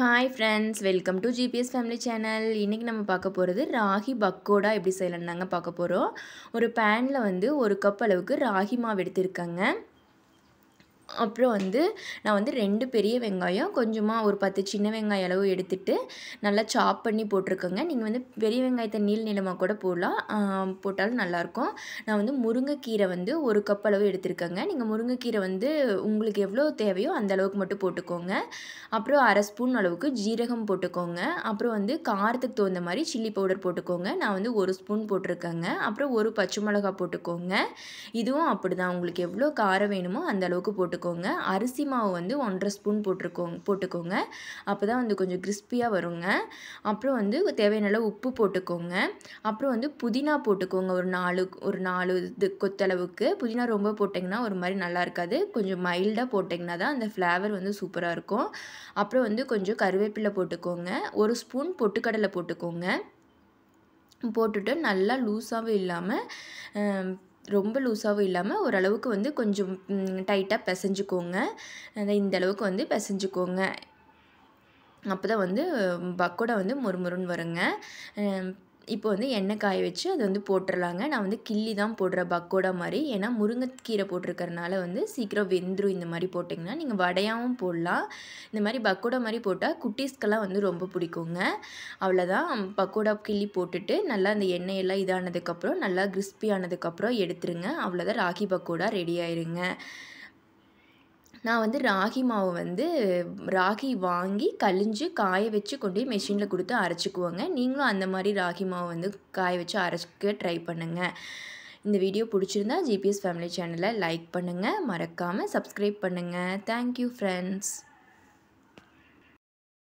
hi friends welcome to GPS family channel இன்றைக்கி நம்ம பார்க்க போகிறது ராகி பக்கோடா எப்படி செய்யலான்னு தாங்க பார்க்க போகிறோம் ஒரு பேனில் வந்து ஒரு கப் அளவுக்கு ராகி மாவு எடுத்திருக்காங்க அப்புறம் வந்து நான் வந்து ரெண்டு பெரிய வெங்காயம் கொஞ்சமாக ஒரு பத்து சின்ன வெங்காயம் அளவு எடுத்துகிட்டு நல்லா சாப் பண்ணி போட்டிருக்கோங்க நீங்கள் வந்து பெரிய வெங்காயத்தை நீள் நிலமாக கூட போடலாம் போட்டாலும் நல்லாயிருக்கும் நான் வந்து முருங்கைக்கீரை வந்து ஒரு கப் அளவு எடுத்துருக்கேங்க நீங்கள் முருங்கைக்கீரை வந்து உங்களுக்கு எவ்வளோ தேவையோ அந்த அளவுக்கு மட்டும் போட்டுக்கோங்க அப்புறம் அரை ஸ்பூன் அளவுக்கு ஜீரகம் போட்டுக்கோங்க அப்புறம் வந்து காரத்துக்கு தகுந்த மாதிரி சில்லி பவுடர் போட்டுக்கோங்க நான் வந்து ஒரு ஸ்பூன் போட்டிருக்கேங்க அப்புறம் ஒரு பச்சை மிளகா போட்டுக்கோங்க இதுவும் அப்படி தான் உங்களுக்கு எவ்வளோ காரம் வேணுமோ அந்த அளவுக்கு போட்டு போட்டுக்கோங்க அரிசி மாவு வந்து ஒன்றரை ஸ்பூன் போட்டிருக்கோங்க போட்டுக்கோங்க அப்போ தான் வந்து கொஞ்சம் கிறிஸ்பியாக வருங்க அப்புறம் வந்து தேவையான உப்பு போட்டுக்கோங்க அப்புறம் வந்து புதினா போட்டுக்கோங்க ஒரு நாலு ஒரு நாலு இது கொத்தளவுக்கு புதினா ரொம்ப போட்டிங்கன்னா ஒரு மாதிரி நல்லா இருக்காது கொஞ்சம் மைல்டாக போட்டிங்கன்னா தான் அந்த ஃப்ளேவர் வந்து சூப்பராக இருக்கும் அப்புறம் வந்து கொஞ்சம் கருவேப்பிலை போட்டுக்கோங்க ஒரு ஸ்பூன் பொட்டுக்கடலை போட்டுக்கோங்க போட்டுட்டு நல்லா லூஸாகவும் இல்லாமல் ரொம்ப லூஸாகவும் இல்லாமல் ஓரளவுக்கு வந்து கொஞ்சம் டைட்டாக பிசைஞ்சுக்கோங்க இந்த அளவுக்கு வந்து பிசைஞ்சுக்கோங்க அப்போ தான் வந்து பக்கோடா வந்து முறுமுறுன்னு வருங்க இப்போ வந்து எண்ணெய் காய வச்சு அது வந்து போட்டுடலாங்க நான் வந்து கிள்ளி தான் போடுற பக்கோடா மாதிரி ஏன்னா முருங்கைக்கீரை போட்டிருக்கறனால வந்து சீக்கிரம் வெந்துடும் இந்த மாதிரி போட்டிங்கன்னா நீங்கள் வடையாகவும் போடலாம் இந்த மாதிரி பக்கோடா மாதிரி போட்டால் குட்டீஸ்க்கெல்லாம் வந்து ரொம்ப பிடிக்குங்க அவ்வளோதான் பக்கோடா கிள்ளி போட்டுட்டு நல்லா அந்த எண்ணெயெல்லாம் இதானதுக்கப்புறம் நல்லா கிறிஸ்பி ஆனதுக்கப்புறம் எடுத்துருங்க அவ்வளோதான் ராகி பக்கோடா ரெடி ஆயிருங்க நான் வந்து ராகி மாவு வந்து ராகி வாங்கி கழிஞ்சு காய வச்சு கொண்டு போய் மிஷினில் கொடுத்து அரைச்சிக்குவோங்க நீங்களும் அந்த மாதிரி ராகி மாவு வந்து காய வச்சு அரைச்சிக்க ட்ரை பண்ணுங்கள் இந்த வீடியோ பிடிச்சிருந்தா ஜிபிஎஸ் ஃபேமிலி சேனலை லைக் பண்ணுங்கள் மறக்காமல் சப்ஸ்கிரைப் பண்ணுங்கள் தேங்க்யூ ஃப்ரெண்ட்ஸ்